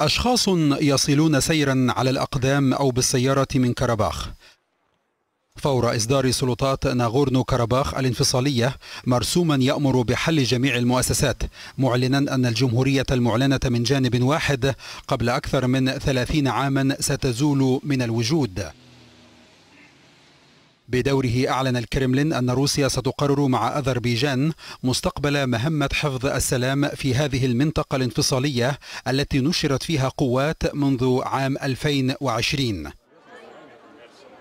أشخاص يصلون سيرا على الأقدام أو بالسيارة من كرباخ فور إصدار سلطات ناغورنو كرباخ الانفصالية مرسوما يأمر بحل جميع المؤسسات معلنا أن الجمهورية المعلنة من جانب واحد قبل أكثر من ثلاثين عاما ستزول من الوجود بدوره أعلن الكرملين أن روسيا ستقرر مع أذربيجان مستقبل مهمة حفظ السلام في هذه المنطقة الانفصالية التي نشرت فيها قوات منذ عام 2020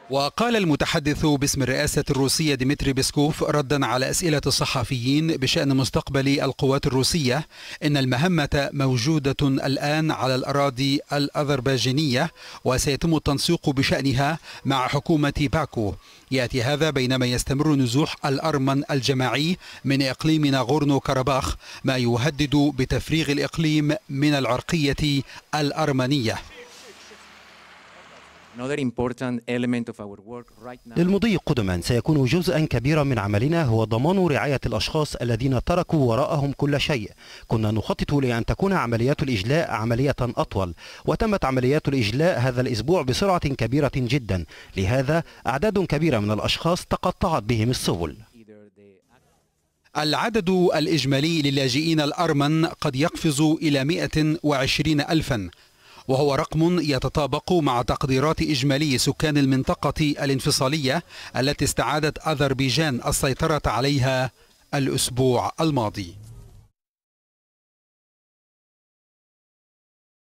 وقال المتحدث باسم الرئاسة الروسية ديمتري بيسكوف ردا على أسئلة الصحفيين بشأن مستقبل القوات الروسية إن المهمة موجودة الآن على الأراضي الأذربيجانية وسيتم التنسيق بشأنها مع حكومة باكو يأتي هذا بينما يستمر نزوح الأرمن الجماعي من إقليم ناغورنو كارباخ ما يهدد بتفريغ الإقليم من العرقية الأرمنية للمضي قدما سيكون جزءا كبيرا من عملنا هو ضمان رعاية الأشخاص الذين تركوا وراءهم كل شيء كنا نخطط لأن تكون عمليات الإجلاء عملية أطول وتمت عمليات الإجلاء هذا الأسبوع بسرعة كبيرة جدا لهذا أعداد كبيرة من الأشخاص تقطعت بهم السبل العدد الإجمالي للاجئين الأرمن قد يقفز إلى 120 ألفاً وهو رقم يتطابق مع تقديرات إجمالي سكان المنطقة الانفصالية التي استعادت أذربيجان السيطرة عليها الأسبوع الماضي